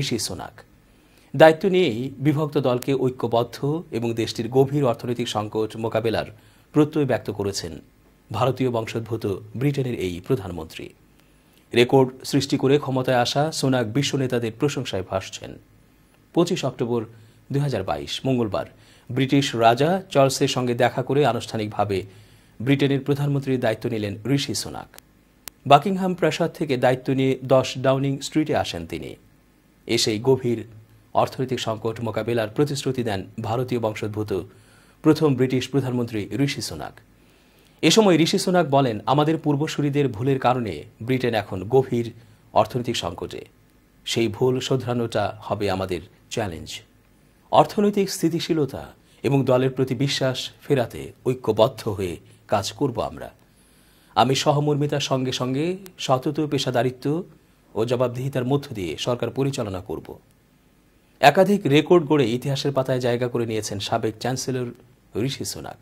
ঋষি Sunak দায়িত্ব নিয়েই বিভক্ত দলকে ঐক্যবদ্ধ এবং দেশটির গভীর অর্থনৈতিক সংকট মোকাবেলার প্রত্যয় ব্যক্ত করেছেন ভারতীয় বংশোদ্ভূত ব্রিটেনের এই প্রধানমন্ত্রী রেকর্ড সৃষ্টি করে ক্ষমতায় আসা সোনাক বিশ্ব নেতাদের প্রশংসায় ভাসছেন পঁচিশ অক্টোবর দুই মঙ্গলবার ব্রিটিশ রাজা চার্লসের সঙ্গে দেখা করে আনুষ্ঠানিকভাবে ব্রিটেনের প্রধানমন্ত্রীর দায়িত্ব নিলেন ঋষি সোনাক বাকিংহাম প্রাসাদ থেকে দায়িত্ব নিয়ে দশ ডাউনিং স্ট্রিটে আসেন তিনি এসেই গভীর অর্থনৈতিক সংকট মোকাবেলার প্রতিশ্রুতি দেন ভারতীয় বংশোদ্ভূত প্রথম ব্রিটিশ প্রধানমন্ত্রী ঋষি সোনাক এ সময় ঋষি সোনাক বলেন আমাদের পূর্বসূরিদের ভুলের কারণে ব্রিটেন এখন গভীর অর্থনৈতিক সংকটে সেই ভুল শোধরানোটা হবে আমাদের চ্যালেঞ্জ অর্থনৈতিক স্থিতিশীলতা এবং দলের প্রতি বিশ্বাস ফেরাতে ঐক্যবদ্ধ হয়ে কাজ করব আমরা আমি সহমর্মিতার সঙ্গে সঙ্গে সতত পেশাদারিত্ব ও জবাবদিহিতার মধ্য দিয়ে সরকার পরিচালনা করব একাধিক রেকর্ড গড়ে ইতিহাসের পাতায় জায়গা করে নিয়েছেন সাবেক চ্যান্সেলর ঋষি সোনাক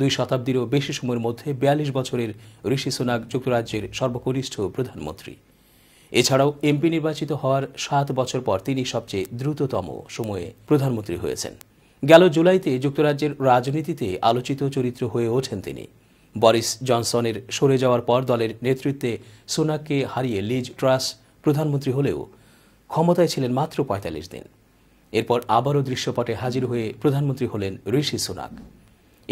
দুই শতাব্দীরও বেশি সময়ের মধ্যে বিয়াল্লিশ বছরের ঋষি সোনাক যুক্তরাজ্যের সর্বকনিষ্ঠ প্রধানমন্ত্রী এছাড়াও এমপি নির্বাচিত হওয়ার সাত বছর পর তিনি সবচেয়ে দ্রুততম সময়ে প্রধানমন্ত্রী হয়েছেন গেল জুলাইতে যুক্তরাজ্যের রাজনীতিতে আলোচিত চরিত্র হয়ে ওঠেন তিনি বরিস জনসনের সরে যাওয়ার পর দলের নেতৃত্বে সোনাককে হারিয়ে লিজ ট্রাস্ট প্রধানমন্ত্রী হলেও ক্ষমতায় ছিলেন মাত্র পঁয়তাল্লিশ দিন এরপর আবারও দৃশ্যপটে হাজির হয়ে প্রধানমন্ত্রী হলেন ঋষি সুনাক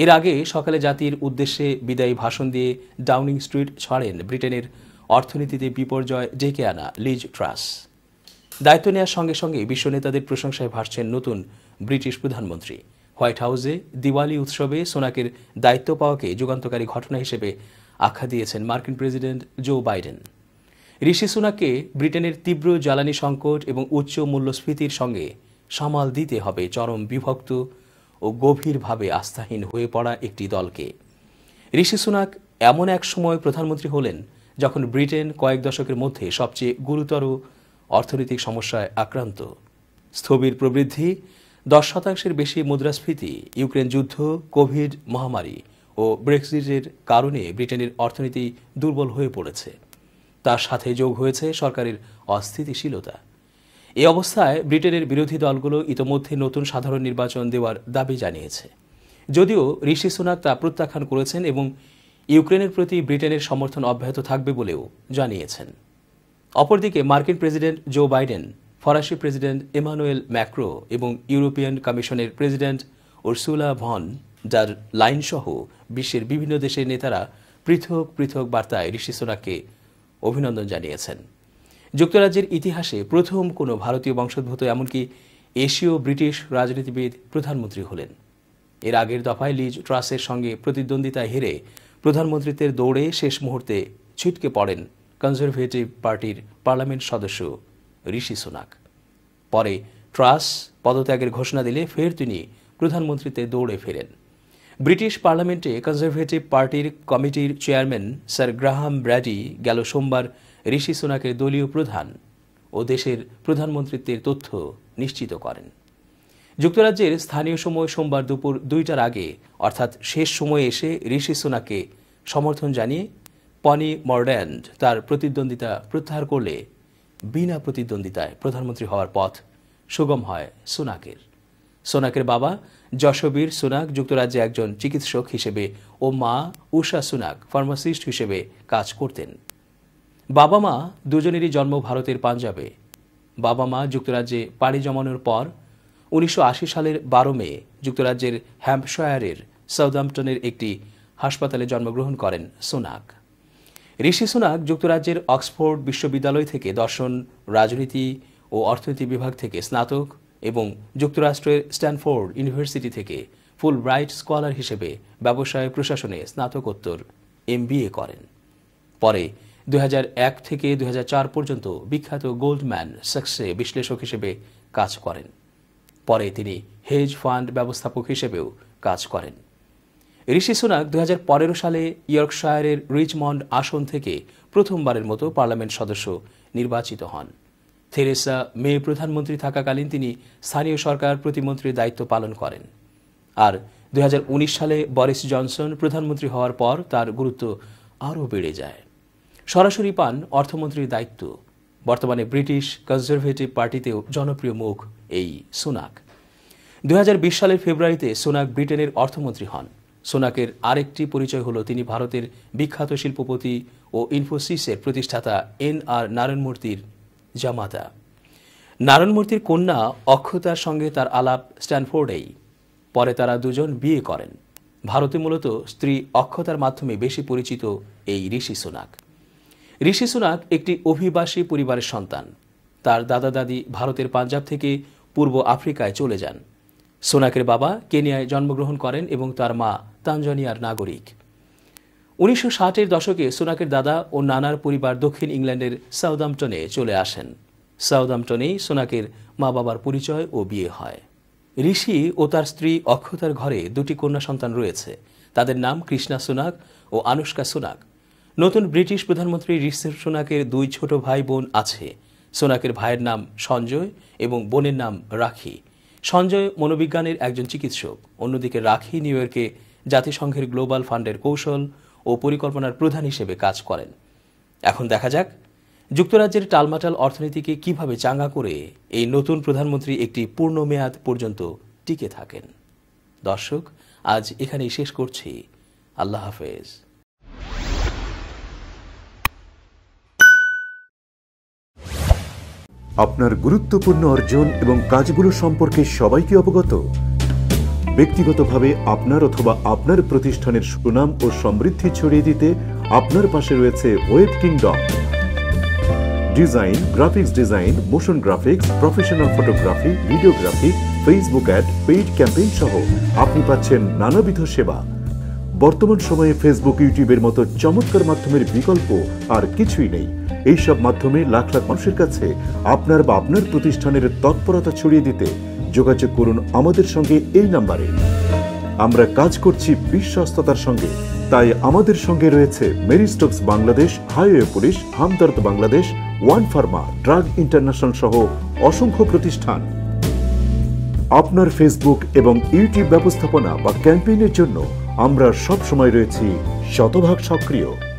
এর আগে সকালে জাতির উদ্দেশ্যে বিদায়ী ভাষণ দিয়ে ডাউনিং স্ট্রিট ছাড়েন ব্রিটেনের অর্থনীতিতে বিপর্যয় ডেকে আনা লিজ ট্রাস দায়িত্ব নেওয়ার সঙ্গে সঙ্গে বিশ্ব নেতাদের প্রশংসায় ভাসছেন নতুন ব্রিটিশ প্রধানমন্ত্রী হোয়াইট হাউসে দিওয়ালি উৎসবে সোনাকের দায়িত্ব পাওয়াকে যুগান্তকারী ঘটনা হিসেবে আখ্যা দিয়েছেন মার্কিন প্রেসিডেন্ট জো বাইডেন ঋষি সুনাককে ব্রিটেনের তীব্র জ্বালানি সংকট এবং উচ্চ মূল্যস্ফীতির সঙ্গে সামাল দিতে হবে চরম বিভক্ত ও গভীরভাবে আস্থাহীন হয়ে পড়া একটি দলকে ঋষি সুনাক এমন এক সময় প্রধানমন্ত্রী হলেন যখন ব্রিটেন কয়েক দশকের মধ্যে সবচেয়ে গুরুতর অর্থনৈতিক সমস্যায় আক্রান্ত স্থবির প্রবৃদ্ধি দশ শতাংশের বেশি মুদ্রাস্ফীতি ইউক্রেন যুদ্ধ কোভিড মহামারী ও ব্রেক্সিটের কারণে ব্রিটেনের অর্থনীতি দুর্বল হয়ে পড়েছে তার সাথে যোগ হয়েছে সরকারের অস্থিতিশীলতা এ অবস্থায় ব্রিটেনের বিরোধী দলগুলো ইতোমধ্যে নতুন সাধারণ নির্বাচন দেওয়ার দাবি জানিয়েছে যদিও ঋষি সুনাক তা প্রত্যাখ্যান করেছেন এবং ইউক্রেনের প্রতি ব্রিটেনের সমর্থন অব্যাহত থাকবে বলেও জানিয়েছেন অপরদিকে মার্কিন প্রেসিডেন্ট জো বাইডেন ফরাসি প্রেসিডেন্ট এমানুয়েল ম্যাক্রো এবং ইউরোপিয়ান কমিশনের প্রেসিডেন্ট উর্সুলা ভন যার লাইনসহ বিশ্বের বিভিন্ন দেশের নেতারা পৃথক পৃথক বার্তায় ঋষি সোনাককে অভিনন্দন জানিয়েছেন যুক্তরাজ্যের ইতিহাসে প্রথম কোনো ভারতীয় বংশোদ্ভূত এমনকি এশীয় ব্রিটিশ রাজনীতিবিদ প্রধানমন্ত্রী হলেন এর আগের দফায় লিজ ট্রাসের সঙ্গে প্রতিদ্বন্দ্বিতা হেরে প্রধানমন্ত্রীত্বের দৌড়ে শেষ মুহূর্তে ছিটকে পড়েন কনজারভেটিভ পার্টির পার্লামেন্ট সদস্য ঋষি সোনাক পরে ট্রাস পদত্যাগের ঘোষণা দিলে ফের তিনি প্রধানমন্ত্রীতে দৌড়ে ফেরেন ব্রিটিশ পার্লামেন্টে কনজারভেটিভ পার্টির কমিটির চেয়ারম্যান স্যার গ্রাহাম ব্র্যাডি গেল সোমবার ঋষি সোনাকের দলীয় প্রধান ও দেশের প্রধানমন্ত্রীত্বের তথ্য নিশ্চিত করেন যুক্তরাজ্যের স্থানীয় সময় সোমবার দুপুর দুইটার আগে অর্থাৎ শেষ সময়ে এসে ঋষি সোনাকে সমর্থন জানিয়ে পনি মর্ড্যান্ড তার প্রতিদ্বন্দ্বিতা প্রত্যাহার করলে বিনা প্রতিদ্বন্দ্বিতায় প্রধানমন্ত্রী হওয়ার পথ সুগম হয় সোনাকের সোনাকের বাবা যশবীর সুনাক যুক্তরাজ্যে একজন চিকিৎসক হিসেবে ও মা উষা সুনাক ফার্মাসিস্ট হিসেবে কাজ করতেন বাবা মা দুজনেরই জন্ম ভারতের পাঞ্জাবে বাবা মা যুক্তরাজ্যে পাড়ি জমানোর পর উনিশশো সালের বারো মে যুক্তরাজ্যের হ্যাম্পশায়ারের সাউদাম্পটনের একটি হাসপাতালে জন্মগ্রহণ করেন সোনাক ঋষি সোনাক যুক্তরাজ্যের অক্সফোর্ড বিশ্ববিদ্যালয় থেকে দর্শন রাজনীতি ও অর্থনীতি বিভাগ থেকে স্নাতক এবং যুক্তরাষ্ট্রের স্ট্যানফোর্ড ইউনিভার্সিটি থেকে ফুল ব্রাইট স্কলার হিসেবে ব্যবসায় প্রশাসনে স্নাতকোত্তর এমবিএ করেন পরে দু থেকে দু পর্যন্ত বিখ্যাত গোল্ডম্যান সাকসে বিশ্লেষক হিসেবে কাজ করেন পরে তিনি হেজ ফান্ড ব্যবস্থাপক হিসেবেও কাজ করেন ঋষি সুনাক দু সালে ইয়র্কশায়ারের রিচমন্ড আসন থেকে প্রথমবারের মতো পার্লামেন্ট সদস্য নির্বাচিত হন থেরেসা মে প্রধানমন্ত্রী থাকাকালীন তিনি স্থানীয় সরকার প্রতিমন্ত্রীর দায়িত্ব পালন করেন আর দুই সালে বরিস জনসন প্রধানমন্ত্রী হওয়ার পর তার গুরুত্ব আরও বেড়ে যায় সরাসরি পান অর্থমন্ত্রীর দায়িত্ব বর্তমানে ব্রিটিশ কনজারভেটিভ পার্টিতেও জনপ্রিয় মুখ এই সোনাক দু সালের ফেব্রুয়ারিতে সোনাক ব্রিটেনের অর্থমন্ত্রী হন সোনাকের আরেকটি পরিচয় হলো তিনি ভারতের বিখ্যাত শিল্পপতি ও ইনফোসিসের প্রতিষ্ঠাতা এন আর নারায়ণমূর্তির জামাতা নারায়ণমূর্তির কন্যা অক্ষতার সঙ্গে তার আলাপ স্ট্যানফোর্ডেই পরে তারা দুজন বিয়ে করেন ভারতে মূলত স্ত্রী অক্ষতার মাধ্যমে বেশি পরিচিত এই ঋষি সোনাক ঋষি সোনাক একটি অভিবাসী পরিবারের সন্তান তার দাদা দাদি ভারতের পাঞ্জাব থেকে পূর্ব আফ্রিকায় চলে যান সোনাকের বাবা কেনিয়ায় জন্মগ্রহণ করেন এবং তার মা তানজানিয়ার নাগরিক উনিশশো ষাটের দশকে সোনাকের দাদা ও নানার পরিবার দক্ষিণ ইংল্যান্ডের সাউদাম্পটনে চলে আসেন সাউদাম্পটনেই সোনাকের মা বাবার পরিচয় ও বিয়ে হয় ঋষি ও তার স্ত্রী অক্ষতার ঘরে দুটি কন্যা সন্তান রয়েছে তাদের নাম কৃষ্ণা সোনাক ও আনুষ্কা সোনাক নতুন ব্রিটিশ প্রধানমন্ত্রী ঋষি সোনাকের দুই ছোট ভাই বোন আছে সোনাকের ভাইয়ের নাম সঞ্জয় এবং বোনের নাম রাখি সঞ্জয় মনোবিজ্ঞানের একজন চিকিৎসক অন্যদিকে রাখি নিউ ইয়র্কে জাতিসংঘের গ্লোবাল ফান্ডের কৌশল ও পরিকল্পনার প্রধান হিসেবে কাজ করেন এখন দেখা যাক যুক্তরাজ্যের টালমাটাল অর্থনীতিকে কিভাবে চাঙ্গা করে এই নতুন প্রধানমন্ত্রী একটি পূর্ণ মেয়াদ পর্যন্ত টিকে থাকেন দর্শক আজ এখানেই শেষ করছি আল্লাহ হাফেজ আপনার গুরুত্বপূর্ণ অর্জন এবং কাজগুলো সম্পর্কে সবাইকে অবগত ব্যক্তিগতভাবে আপনার অথবা আপনার প্রতিষ্ঠানের সুনাম ও সমৃদ্ধি ছড়িয়ে দিতে আপনার পাশে রয়েছে Web Kingdom design graphics design motion graphics professional photography videography Facebook ad paid campaign সহ আপনি পাচ্ছেন নানাবিধ সেবা বর্তমান সময়ে ফেসবুক ইউটিউবের মতো চমৎকার মাধ্যমের বিকল্প আর কিছুই নেই এইসব মাধ্যমে লাখ লাখ মানুষের কাছে আপনার বা আপনার প্রতিষ্ঠানের তৎপরতা ছড়িয়ে দিতে যোগাযোগ করুন আমাদের সঙ্গে এই নাম্বারে আমরা কাজ করছি বিশ্বস্ততার সঙ্গে তাই আমাদের সঙ্গে রয়েছে Marie Stopes Bangladesh highway police Hamdard Bangladesh One Pharma Drug International সহ অসংখ্য প্রতিষ্ঠান আপনার ফেসবুক এবং ইউটিউব ব্যবস্থাপনা বা ক্যাম্পেইনের জন্য আমরা সবসময় রয়েছি শতভাগ সক্রিয়